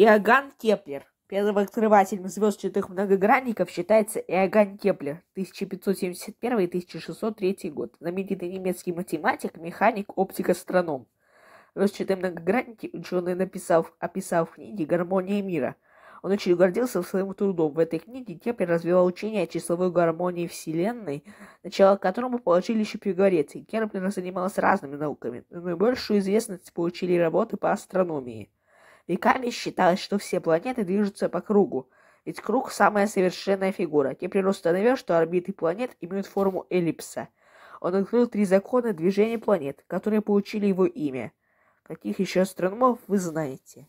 Иоганн Кеплер. Первым открывателем звездчатых многогранников считается Иоганн Кеплер, 1571-1603 год, знаменитый немецкий математик, механик, оптик, астроном. Звездчатые многогранники ученый написал, описал в книге «Гармония мира». Он очень гордился своим трудом. В этой книге Кеплер развивал учение о числовой гармонии Вселенной, начало которому получили еще пифагорейцы. Кеплер занимался разными науками, но наибольшую известность получили работы по астрономии – Веками считалось, что все планеты движутся по кругу, ведь круг – самая совершенная фигура. Теперь установил, что орбиты планет имеют форму эллипса. Он открыл три закона движения планет, которые получили его имя. Каких еще астрономов вы знаете?